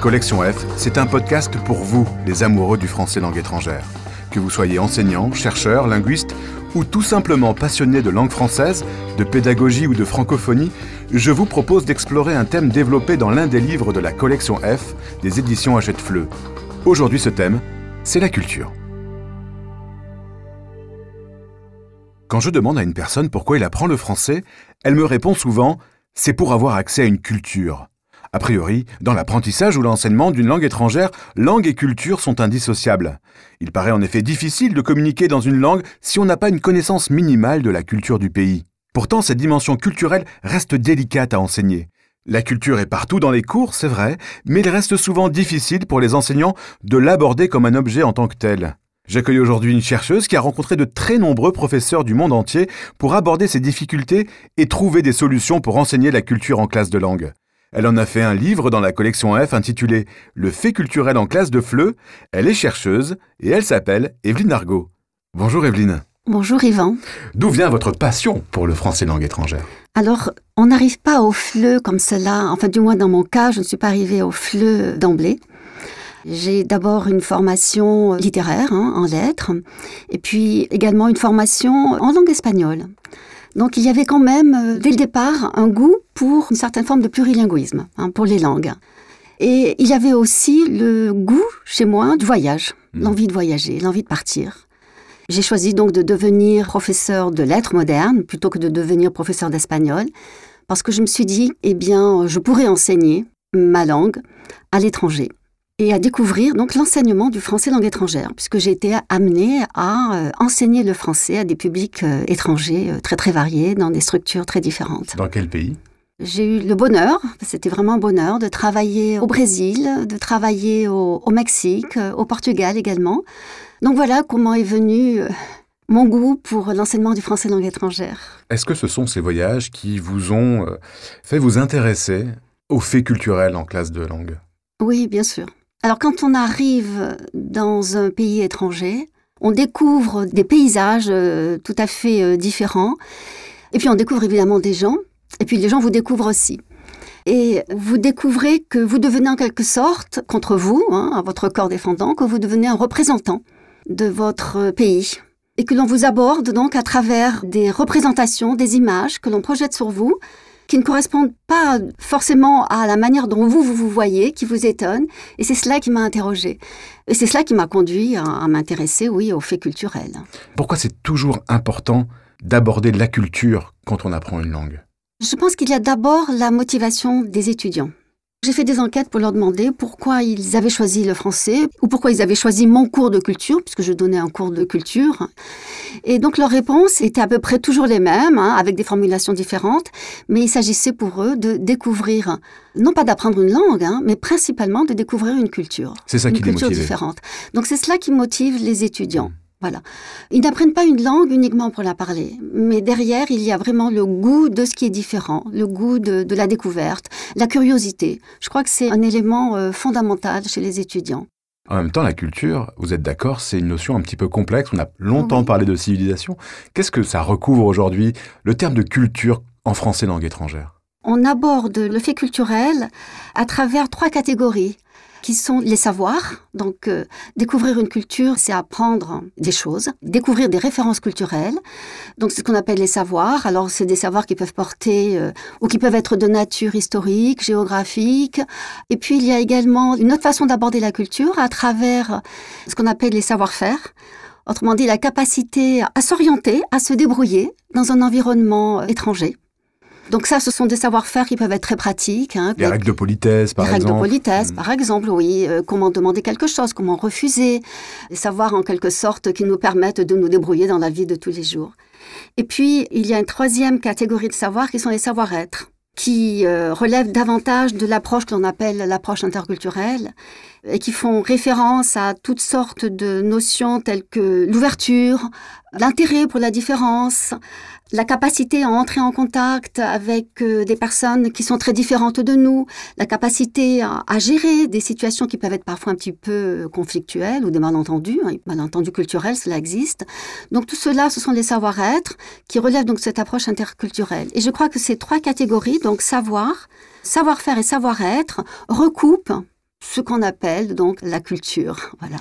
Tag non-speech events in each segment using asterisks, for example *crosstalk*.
Collection F, c'est un podcast pour vous, les amoureux du français langue étrangère. Que vous soyez enseignant, chercheur, linguiste ou tout simplement passionné de langue française, de pédagogie ou de francophonie, je vous propose d'explorer un thème développé dans l'un des livres de la collection F des éditions Hachette Fleu. Aujourd'hui, ce thème, c'est la culture. Quand je demande à une personne pourquoi il apprend le français, elle me répond souvent c'est pour avoir accès à une culture. A priori, dans l'apprentissage ou l'enseignement d'une langue étrangère, langue et culture sont indissociables. Il paraît en effet difficile de communiquer dans une langue si on n'a pas une connaissance minimale de la culture du pays. Pourtant, cette dimension culturelle reste délicate à enseigner. La culture est partout dans les cours, c'est vrai, mais il reste souvent difficile pour les enseignants de l'aborder comme un objet en tant que tel. J'accueille aujourd'hui une chercheuse qui a rencontré de très nombreux professeurs du monde entier pour aborder ses difficultés et trouver des solutions pour enseigner la culture en classe de langue. Elle en a fait un livre dans la collection F intitulé Le fait culturel en classe de Fleu. Elle est chercheuse et elle s'appelle Evelyne Argot. Bonjour Evelyne. Bonjour Yvan. D'où vient votre passion pour le français langue étrangère Alors, on n'arrive pas au fleu comme cela. Enfin, du moins dans mon cas, je ne suis pas arrivée au fleu d'emblée. J'ai d'abord une formation euh, littéraire hein, en lettres, et puis également une formation en langue espagnole. Donc il y avait quand même, euh, dès le départ, un goût pour une certaine forme de plurilinguisme, hein, pour les langues. Et il y avait aussi le goût chez moi du voyage, mmh. l'envie de voyager, l'envie de partir. J'ai choisi donc de devenir professeur de lettres modernes plutôt que de devenir professeur d'espagnol, parce que je me suis dit, eh bien, euh, je pourrais enseigner ma langue à l'étranger et à découvrir donc l'enseignement du français langue étrangère, puisque j'ai été amenée à euh, enseigner le français à des publics euh, étrangers euh, très très variés, dans des structures très différentes. Dans quel pays j'ai eu le bonheur, c'était vraiment un bonheur, de travailler au Brésil, de travailler au, au, Mexique, au Portugal également. Donc voilà comment est venu mon goût pour l'enseignement du français langue étrangère. Est-ce que ce sont ces voyages qui vous ont fait vous intéresser aux faits culturels en classe de langue Oui, bien sûr. Alors quand on arrive dans un pays étranger, on découvre des paysages euh, tout à fait euh, différents. Et puis on découvre évidemment des gens. Et puis les gens vous découvrent aussi. Et vous découvrez que vous devenez en quelque sorte, contre vous, hein, à votre corps défendant, que vous devenez un représentant de votre pays. Et que l'on vous aborde donc à travers des représentations, des images que l'on projette sur vous, qui ne correspondent pas forcément à la manière dont vous, vous vous voyez, qui vous étonne. Et c'est cela qui m'a interrogée. Et c'est cela qui m'a conduit à, m'intéresser, oui, aux faits culturels. Pourquoi c'est toujours important d'aborder la culture quand on apprend une langue Je pense qu'il y a d'abord la motivation des étudiants. J'ai fait des enquêtes pour leur demander pourquoi ils avaient choisi le français ou pourquoi ils avaient choisi mon cours de culture, puisque je donnais un cours de culture. Et donc leurs réponses étaient à peu près toujours les mêmes, hein, avec des formulations différentes, mais il s'agissait pour eux de découvrir, non pas d'apprendre une langue, hein, mais principalement de découvrir une culture. C'est ça une qui culture différente. Donc c'est cela qui motive les étudiants. Mm. Ils n'apprennent pas une langue uniquement pour la parler, mais derrière, il y a vraiment le goût de ce qui est différent, le goût de, la découverte, la curiosité. Je crois que c'est un élément euh, fondamental chez les étudiants. En même temps, la culture, vous êtes d'accord, c'est une notion un petit peu complexe. On a longtemps parlé de civilisation. Qu'est-ce que ça recouvre aujourd'hui, le terme de culture en français langue étrangère On aborde le fait culturel à travers trois catégories qui sont les savoirs. Donc, euh, découvrir une culture, c'est apprendre des choses, découvrir des références culturelles. Donc, c'est ce qu'on appelle les savoirs. Alors, c'est des savoirs qui peuvent porter euh, ou qui peuvent être de nature historique, géographique. Et puis, il y a également une autre façon d'aborder la culture à travers ce qu'on appelle les savoir-faire. Autrement dit, la capacité à s'orienter, à se débrouiller dans un environnement euh, étranger. Donc ça, ce sont des savoir-faire qui peuvent être très pratiques. Hein, les règles de politesse, par exemple. Les règles de politesse, mm. par exemple, oui. Euh, comment demander quelque chose, comment refuser. savoir savoirs, en quelque sorte, qui nous permettent de nous débrouiller dans la vie de tous les jours. Et puis, il y a une troisième catégorie de savoirs qui sont les savoir-être qui euh, relèvent davantage de l'approche que l'on appelle l'approche interculturelle et qui font référence à toutes sortes de notions telles que l'ouverture, l'intérêt pour la différence, la capacité à entrer en contact avec euh, des personnes qui sont très différentes de nous, la capacité à, gérer des situations qui peuvent être parfois un petit peu euh, conflictuelles ou des malentendus, hein, malentendus culturels, cela existe. Donc tout cela, ce sont des savoir-être qui relèvent donc cette approche interculturelle. Et je crois que ces trois catégories, donc savoir, savoir-faire et savoir-être, recoupent ce qu'on appelle donc la culture. Voilà.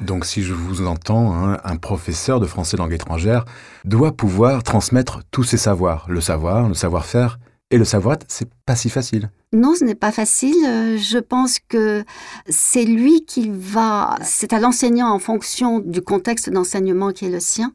Donc si je vous entends, hein, un professeur de français langue étrangère doit pouvoir transmettre tous ses savoirs, le savoir, le savoir-faire et le savoir, être c'est pas si facile. Non, ce n'est pas facile. Euh, je pense que c'est lui qui va, c'est à l'enseignant en fonction du contexte d'enseignement qui est le sien,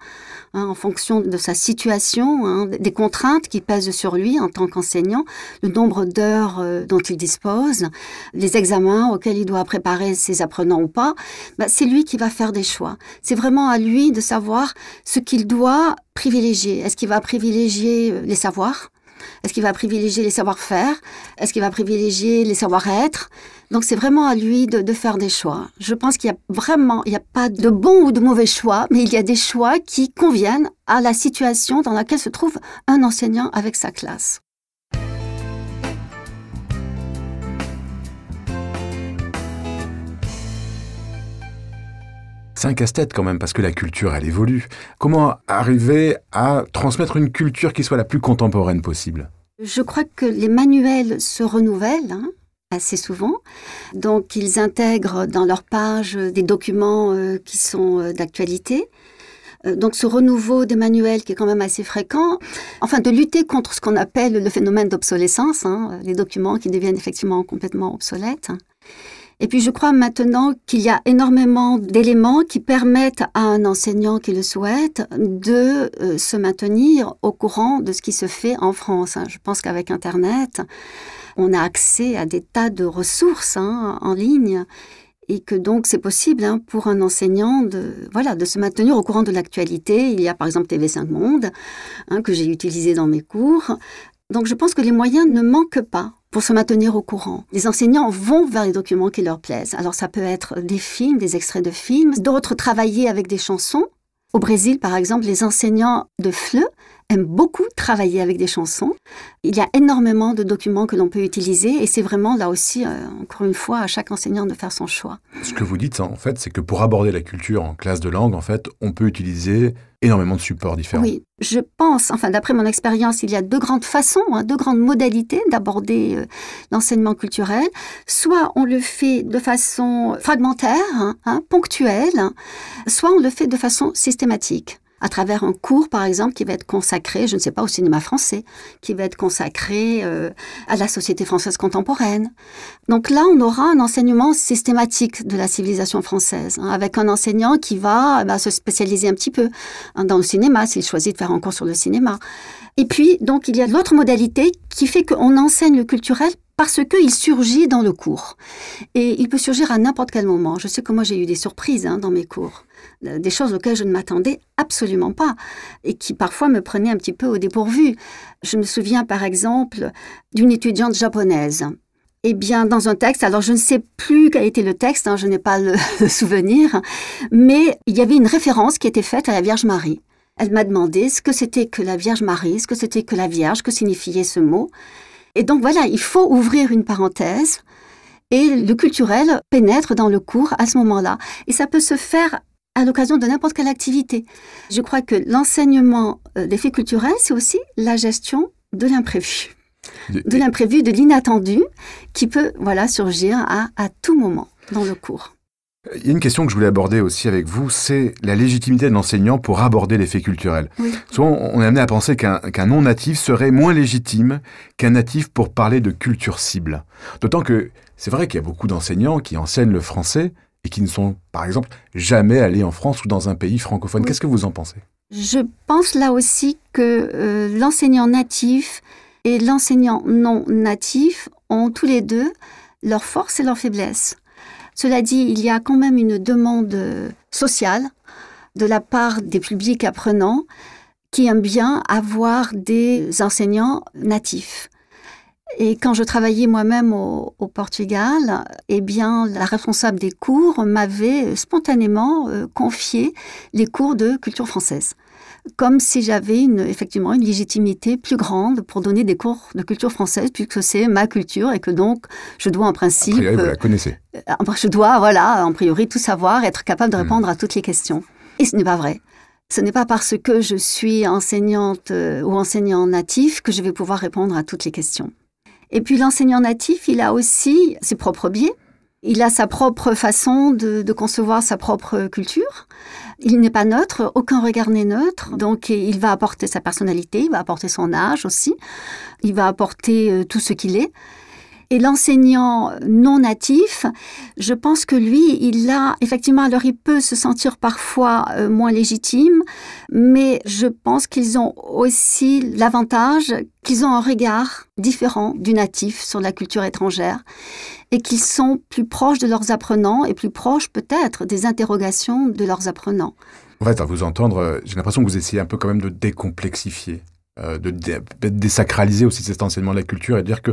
hein, en fonction de sa situation, hein, des contraintes qui pèsent sur lui en tant qu'enseignant, le nombre d'heures euh, dont il dispose, les examens auxquels il doit préparer ses apprenants ou pas. Bah, c'est lui qui va faire des choix. C'est vraiment à lui de savoir ce qu'il doit privilégier. Est-ce qu'il va privilégier euh, les savoirs est-ce qu'il va privilégier les savoir-faire Est-ce qu'il va privilégier les savoir-être Donc c'est vraiment à lui de, faire des choix. Je pense qu'il y a vraiment, il n'y a pas de bons ou de mauvais choix, mais il y a des choix qui conviennent à la situation dans laquelle se trouve un enseignant avec sa classe. c'est un casse-tête quand même, parce que la culture, elle évolue. Comment arriver à transmettre une culture qui soit la plus contemporaine possible Je crois que les manuels se renouvellent. Hein, assez souvent. Donc ils intègrent dans leurs pages des documents euh, qui sont euh, d'actualité. Euh, donc ce renouveau des manuels qui est quand même assez fréquent, enfin de lutter contre ce qu'on appelle le phénomène d'obsolescence, hein, les documents qui deviennent effectivement complètement obsolètes. Et puis je crois maintenant qu'il y a énormément d'éléments qui permettent à un enseignant qui le souhaite de euh, se maintenir au courant de ce qui se fait en France. Hein. Je pense qu'avec Internet, on a accès à des tas de ressources hein, en ligne et que donc c'est possible hein, pour un enseignant de voilà de se maintenir au courant de l'actualité. Il y a par exemple TV5 Monde que j'ai utilisé dans mes cours. Donc je pense que les moyens ne manquent pas pour se maintenir au courant. Les enseignants vont vers les documents qui leur plaisent. Alors ça peut être des films, des extraits de films, d'autres travailler avec des chansons. Au Brésil, par exemple, les enseignants de FLE aime beaucoup travailler avec des chansons. Il y a énormément de documents que l'on peut utiliser et c'est vraiment là aussi, euh, encore une fois, à chaque enseignant de faire son choix. Ce que vous dites, en fait, c'est que pour aborder la culture en classe de langue, en fait, on peut utiliser énormément de supports différents. Oui, je pense, enfin d'après mon expérience, il y a deux grandes façons, hein, deux grandes modalités d'aborder euh, l'enseignement culturel. Soit on le fait de façon fragmentaire, hein, hein, ponctuelle, soit on le fait de façon systématique à travers un cours, par exemple, qui va être consacré, je ne sais pas, au cinéma français, qui va être consacré euh, à la société française contemporaine. Donc là, on aura un enseignement systématique de la civilisation française, hein, avec un enseignant qui va eh ben, se spécialiser un petit peu hein, dans le cinéma, s'il choisit de faire un cours sur le cinéma. Et puis, donc, il y a l'autre modalité qui fait qu'on enseigne le culturel parce qu'il surgit dans le cours. Et il peut surgir à n'importe quel moment. Je sais que moi, j'ai eu des surprises hein, dans mes cours, euh, des choses auxquelles je ne m'attendais absolument pas et qui parfois me prenaient un petit peu au dépourvu. Je me souviens, par exemple, d'une étudiante japonaise eh bien, dans un texte, alors je ne sais plus quel était le texte, hein, je n'ai pas *laughs* le souvenir, mais il y avait une référence qui était faite à la Vierge Marie. Elle m'a demandé ce que c'était que la Vierge Marie, ce que c'était que la Vierge, que signifiait ce mot. Et donc voilà, il faut ouvrir une parenthèse et le culturel pénètre dans le cours à ce moment-là. Et ça peut se faire à l'occasion de n'importe quelle activité. Je crois que l'enseignement euh, des faits culturels, c'est aussi la gestion de l'imprévu. De l'imprévu, de l'inattendu, qui peut voilà surgir à, à tout moment dans le cours. Il y a une question que je voulais aborder aussi avec vous, c'est la légitimité de l'enseignant pour aborder les faits culturels. Souvent, on est amené à penser qu'un non-natif serait moins légitime qu'un natif pour parler de culture cible. D'autant que c'est vrai qu'il y a beaucoup d'enseignants qui enseignent le français et qui ne sont, par exemple, jamais allés en France ou dans un pays francophone. Qu'est-ce que vous en pensez Je pense là aussi que euh, l'enseignant natif et l'enseignant non natif ont tous les deux leurs forces et leurs faiblesses. Cela dit, il y a quand même une demande euh, sociale de la part des publics apprenants qui aiment bien avoir des enseignants natifs. Et quand je travaillais moi-même au, Portugal, eh bien, la responsable des cours m'avait spontanément euh, confié les cours de culture française comme si j'avais effectivement une légitimité plus grande pour donner des cours de culture française, puisque c'est ma culture et que donc je dois en principe. A priori, vous la euh, connaissez. Euh, je dois, voilà, en priori, tout savoir, être capable de hmm. répondre à toutes les questions. Et ce n'est pas vrai. Ce n'est pas parce que je suis enseignante euh, ou enseignant natif que je vais pouvoir répondre à toutes les questions. Et puis l'enseignant natif, il a aussi ses propres biais. Il a sa propre façon de, de concevoir sa propre culture. Il n'est pas neutre, aucun regard n'est neutre, donc il va apporter sa personnalité, il va apporter son âge aussi, il va apporter euh, tout ce qu'il est. Et l'enseignant non natif, je pense que lui, il a effectivement, alors il peut se sentir parfois euh, moins légitime, mais je pense qu'ils ont aussi l'avantage qu'ils ont un regard différent du natif sur la culture étrangère et qu'ils sont plus proches de leurs apprenants et plus proches peut-être des interrogations de leurs apprenants. En fait, à vous entendre, euh, j'ai l'impression que vous essayez un peu quand même de décomplexifier, euh, de désacraliser aussi cet enseignement de la culture et de dire que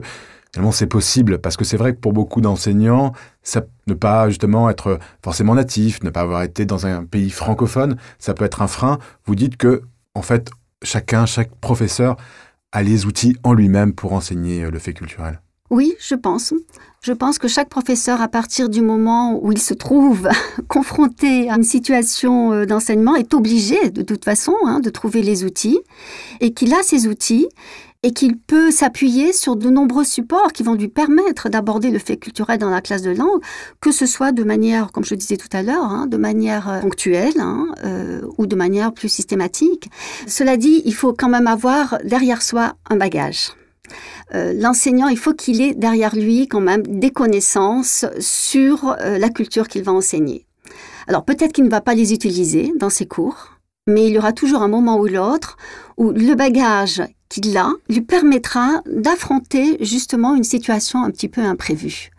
c'est possible parce que c'est vrai que pour beaucoup d'enseignants, ça, ne pas justement être forcément natif, ne pas avoir été dans un pays francophone, ça peut être un frein. Vous dites que, en fait, chacun, chaque professeur a les outils en lui-même pour enseigner euh, le fait culturel. Oui, je pense. Je pense que chaque professeur, à partir du moment où il se trouve *laughs* confronté à une situation euh, d'enseignement, est obligé de toute façon hein, de trouver les outils et qu'il a ces outils et qu'il peut s'appuyer sur de nombreux supports qui vont lui permettre d'aborder le fait culturel dans la classe de langue, que ce soit de manière, comme je le disais tout à l'heure, hein, de manière euh, ponctuelle hein, euh, ou de manière plus systématique. Cela dit, il faut quand même avoir derrière soi un bagage. Euh, l'enseignant, il faut qu'il ait derrière lui quand même des connaissances sur la culture qu'il va enseigner. Alors peut-être qu'il ne va pas les utiliser dans ses cours, mais il y aura toujours un moment ou l'autre où le bagage qui, là, lui permettra d'affronter justement une situation un petit peu imprévue.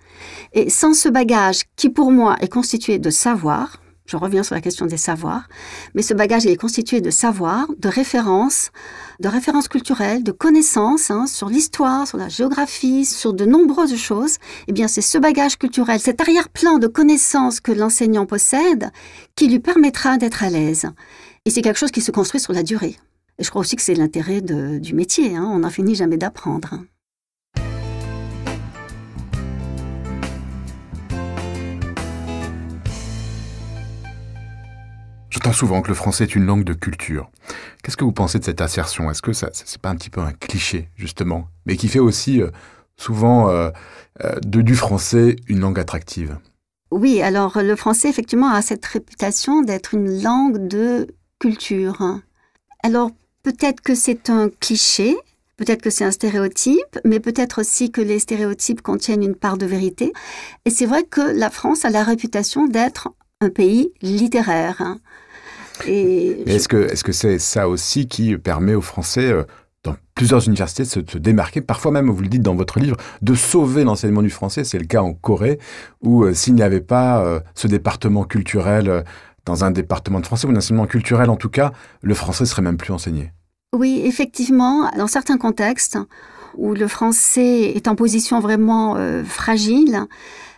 Et sans ce bagage, qui pour moi est constitué de savoir, je reviens sur la question des savoirs, mais ce bagage est constitué de savoir, de références, de références culturelles, de connaissances hein, sur l'histoire, sur la géographie, sur de nombreuses choses. Eh bien, c'est ce bagage culturel, cet arrière-plan de connaissances que l'enseignant possède qui lui permettra d'être à l'aise. Et c'est quelque chose qui se construit sur la durée je crois aussi que c'est l'intérêt du métier, hein. on n'en finit jamais d'apprendre. J'entends souvent que le français est une langue de culture. Qu'est-ce que vous pensez de cette assertion Est-ce que ça, c'est pas un petit peu un cliché, justement, mais qui fait aussi euh, souvent euh, euh, de du français une langue attractive Oui, alors le français, effectivement, a cette réputation d'être une langue de culture. Alors, Peut-être que c'est un cliché, peut-être que c'est un stéréotype, mais peut-être aussi que les stéréotypes contiennent une part de vérité. Et c'est vrai que la France a la réputation d'être un pays littéraire. Est-ce que est-ce que c'est ça aussi qui permet aux Français euh, dans plusieurs universités de se, démarquer, parfois même, vous le dites dans votre livre, de sauver l'enseignement du français. C'est le cas en Corée, où euh, s'il n'y avait pas euh, ce département culturel dans un département de français ou un enseignement culturel en tout cas, le français serait même plus enseigné. Oui, effectivement, dans certains contextes où le français est en position vraiment euh, fragile,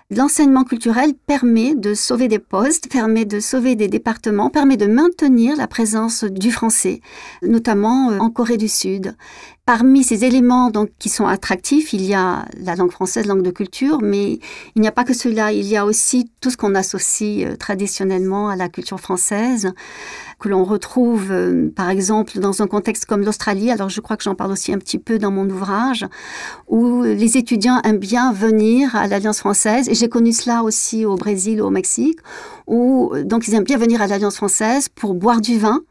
l'enseignement culturel permet de sauver des postes, permet de sauver des départements, permet de maintenir la présence du français, notamment euh, en Corée du Sud. Parmi ces éléments donc, qui sont attractifs, il y a la langue française, langue de culture, mais il n'y a pas que cela, il y a aussi tout ce qu'on associe euh, traditionnellement à la culture française, que l'on retrouve, euh, par exemple, dans un contexte comme l'Australie. Alors, je crois que j'en parle aussi un petit peu dans mon ouvrage, où les étudiants aiment bien venir à l'Alliance française. Et j'ai connu cela aussi au Brésil, ou au Mexique, où euh, donc ils aiment bien venir à l'Alliance française pour boire du vin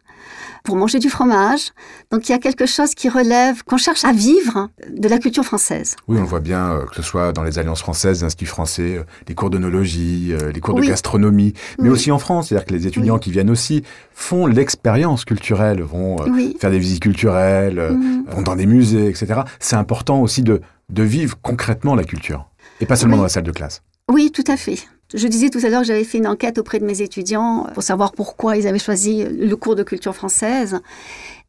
pour manger du fromage. Donc il y a quelque chose qui relève, qu'on cherche à vivre de la culture française. Oui, on le voit bien, euh, que ce soit dans les alliances françaises, les instituts français, euh, les cours d'onologie, euh, les cours de gastronomie, mais aussi en France. C'est-à-dire que les étudiants qui viennent aussi font l'expérience culturelle, vont faire des visites culturelles, mhm. vont dans des musées, etc. C'est important aussi de, vivre concrètement la culture, et pas seulement dans la salle de classe. Oui, tout à fait. Je disais tout à l'heure que j'avais fait une enquête auprès de mes étudiants euh, pour savoir pourquoi ils avaient choisi le cours de culture française.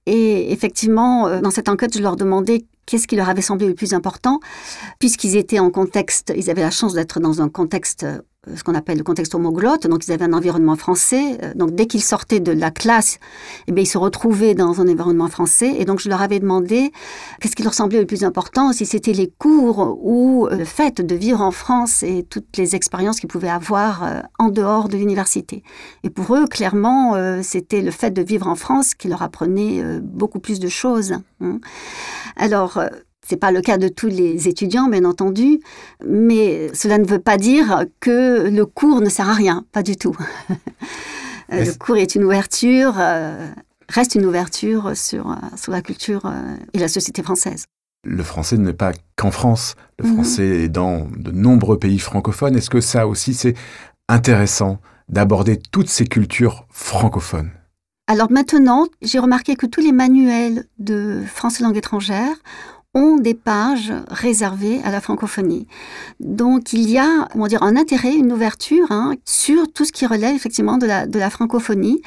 Et effectivement, euh, dans cette enquête, je leur demandais qu'est-ce qui leur avait semblé le plus important, puisqu'ils étaient en contexte, ils avaient la chance d'être dans un contexte euh, euh, ce qu'on appelle le contexte homoglotte, donc ils avaient un environnement français. Euh, donc dès qu'ils sortaient de la classe, eh ils se retrouvaient dans un environnement français. Et donc je leur avais demandé qu'est-ce qui leur semblait le plus important, si c'était les cours ou euh, le fait de vivre en France et toutes les expériences qu'ils pouvaient avoir en dehors de l'université. Et pour eux, clairement, c'était le fait de vivre en France qui leur apprenait beaucoup plus de choses. Hein. Alors c'est pas le cas de tous les étudiants, bien entendu, mais cela ne veut pas dire que le cours ne sert à rien, pas du tout. *laughs* Euh, le cours est une ouverture, euh, reste une ouverture sur, euh, sur la culture et la société française. Le français n'est pas qu'en France, le mhm. français est dans de nombreux pays francophones. Est-ce que ça aussi c'est intéressant d'aborder toutes ces cultures francophones alors maintenant, j'ai remarqué que tous les manuels de français langue étrangère ont des pages réservées à la francophonie. Donc il y a va dire, un intérêt, une ouverture hein, sur tout ce qui relève effectivement de la, francophonie.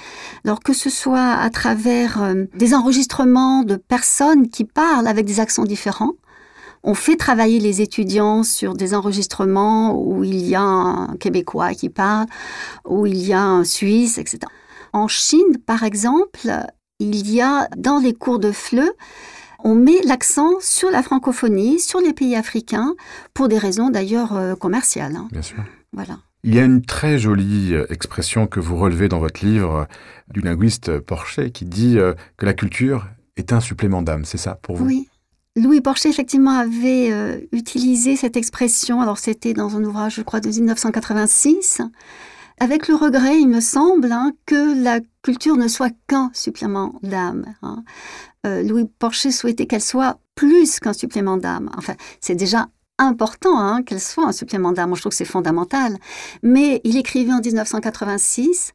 Alors que ce soit à travers euh, des enregistrements de personnes qui parlent avec des accents différents, on fait travailler les étudiants sur des enregistrements où il y a un Québécois qui parle, où il y a un Suisse, etc. En Chine, par exemple, il y a dans les cours de fleu on met l'accent sur la francophonie, sur les pays africains, pour des raisons d'ailleurs euh, commerciales. Hein. Bien sûr. Voilà. Il y a une très jolie euh, expression que vous relevez dans votre livre euh, du linguiste Porcher qui dit que la culture est un supplément d'âme, c'est ça pour vous Oui. Louis Porcher, effectivement, avait utilisé cette expression. Alors, c'était dans un ouvrage, je crois, de 1986 avec le regret, il me semble, hein, que la culture ne soit qu'un supplément d'âme. Hein. Euh, Louis Porcher souhaitait qu'elle soit plus qu'un supplément d'âme. Enfin, c'est déjà important hein, qu'elle soit un supplément d'âme. je trouve que c'est fondamental. Mais il écrivait en 1986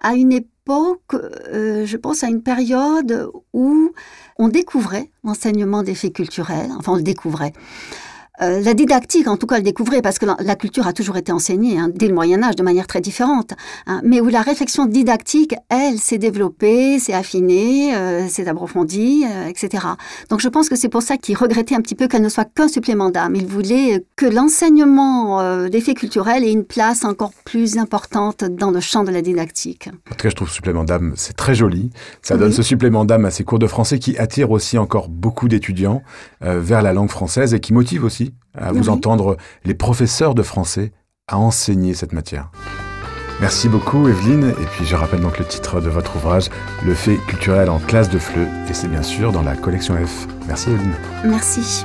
à une époque, euh, je pense à une période où on découvrait l'enseignement des faits culturels, enfin on le découvrait. Euh, la didactique, en tout cas, le découvrait, parce que la, culture a toujours été enseignée, hein, dès le Moyen Âge, de manière très différente, hein. mais où la réflexion didactique, elle, s'est développée, s'est affinée, euh, s'est approfondie, euh, etc. Donc je pense que c'est pour ça qu'il regrettait un petit peu qu'elle ne soit qu'un supplément d'âme. Il voulait que l'enseignement des faits culturels ait une place encore plus importante dans le champ de la didactique. En tout cas, je trouve supplément d'âme, c'est très joli. Ça donne ce supplément d'âme à ces cours de français qui attirent aussi encore beaucoup d'étudiants vers la langue française et qui motivent aussi à mhm. vous entendre les professeurs de français à enseigner cette matière. Merci beaucoup Evelyne, et puis je rappelle donc le titre de votre ouvrage, Le fait culturel en classe de fleu, et c'est bien sûr dans la collection F. Merci Evelyne. Merci.